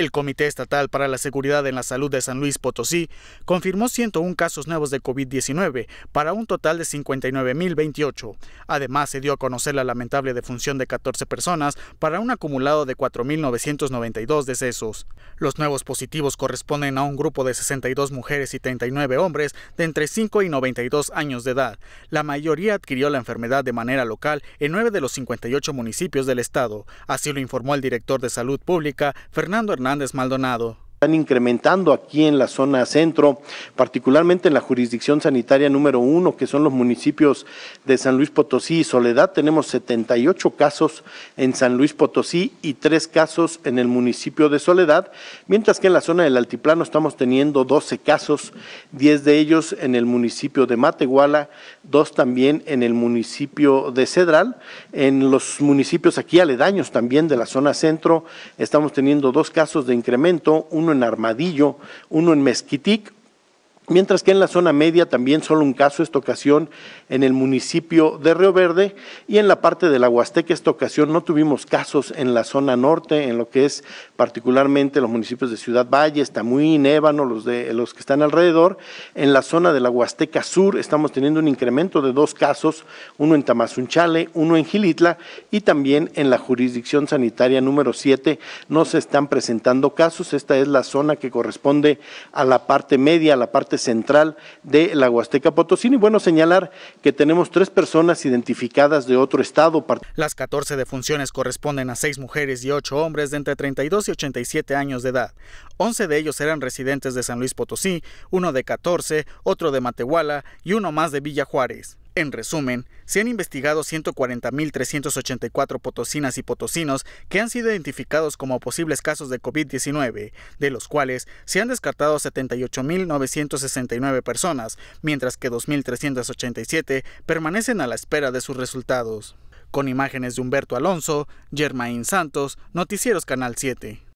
El Comité Estatal para la Seguridad en la Salud de San Luis Potosí confirmó 101 casos nuevos de COVID-19 para un total de 59.028. Además, se dio a conocer la lamentable defunción de 14 personas para un acumulado de 4.992 decesos. Los nuevos positivos corresponden a un grupo de 62 mujeres y 39 hombres de entre 5 y 92 años de edad. La mayoría adquirió la enfermedad de manera local en 9 de los 58 municipios del estado. Así lo informó el director de Salud Pública, Fernando Hernández desmaldonado. Maldonado están incrementando aquí en la zona centro, particularmente en la jurisdicción sanitaria número uno, que son los municipios de San Luis Potosí y Soledad. Tenemos 78 casos en San Luis Potosí y tres casos en el municipio de Soledad, mientras que en la zona del Altiplano estamos teniendo 12 casos, 10 de ellos en el municipio de Matehuala, dos también en el municipio de Cedral. En los municipios aquí aledaños también de la zona centro estamos teniendo dos casos de incremento, uno uno en Armadillo, uno en Mezquitic, Mientras que en la zona media también solo un caso esta ocasión en el municipio de Río Verde y en la parte de la Huasteca esta ocasión no tuvimos casos en la zona norte, en lo que es particularmente los municipios de Ciudad Valle, Tamuín, Ébano, los, de, los que están alrededor. En la zona de la Huasteca Sur estamos teniendo un incremento de dos casos, uno en Tamazunchale, uno en Gilitla y también en la jurisdicción sanitaria número 7 no se están presentando casos. Esta es la zona que corresponde a la parte media, a la parte central de la Huasteca Potosí. Y bueno, señalar que tenemos tres personas identificadas de otro estado. Las 14 defunciones corresponden a seis mujeres y ocho hombres de entre 32 y 87 años de edad. 11 de ellos eran residentes de San Luis Potosí, uno de 14, otro de Matehuala y uno más de Villa Juárez. En resumen, se han investigado 140.384 potosinas y potosinos que han sido identificados como posibles casos de COVID-19, de los cuales se han descartado 78.969 personas, mientras que 2.387 permanecen a la espera de sus resultados. Con imágenes de Humberto Alonso, Germain Santos, Noticieros Canal 7.